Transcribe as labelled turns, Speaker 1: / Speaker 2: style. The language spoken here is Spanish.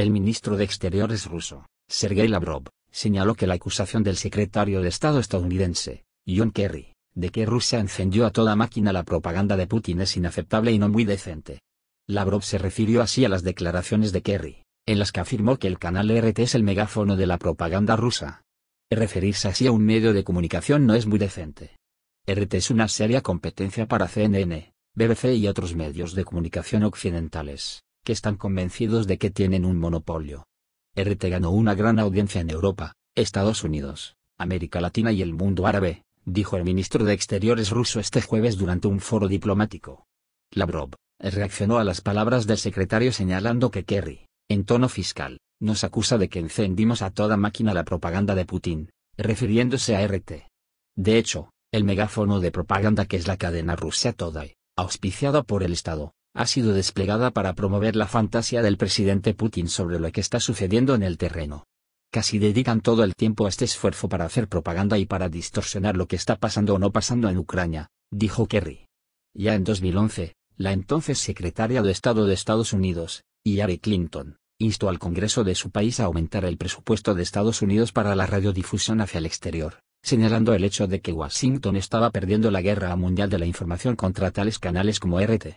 Speaker 1: El ministro de Exteriores ruso, Sergei Lavrov, señaló que la acusación del secretario de Estado estadounidense, John Kerry, de que Rusia encendió a toda máquina la propaganda de Putin es inaceptable y no muy decente. Lavrov se refirió así a las declaraciones de Kerry, en las que afirmó que el canal RT es el megáfono de la propaganda rusa. Referirse así a un medio de comunicación no es muy decente. RT es una seria competencia para CNN, BBC y otros medios de comunicación occidentales que están convencidos de que tienen un monopolio. RT ganó una gran audiencia en Europa, Estados Unidos, América Latina y el mundo árabe, dijo el ministro de Exteriores ruso este jueves durante un foro diplomático. Lavrov reaccionó a las palabras del secretario señalando que Kerry, en tono fiscal, nos acusa de que encendimos a toda máquina la propaganda de Putin, refiriéndose a RT. De hecho, el megáfono de propaganda que es la cadena rusa Todai, auspiciada por el Estado, ha sido desplegada para promover la fantasía del presidente Putin sobre lo que está sucediendo en el terreno. Casi dedican todo el tiempo a este esfuerzo para hacer propaganda y para distorsionar lo que está pasando o no pasando en Ucrania, dijo Kerry. Ya en 2011, la entonces secretaria de Estado de Estados Unidos, Hillary Clinton, instó al Congreso de su país a aumentar el presupuesto de Estados Unidos para la radiodifusión hacia el exterior, señalando el hecho de que Washington estaba perdiendo la guerra mundial de la información contra tales canales como RT,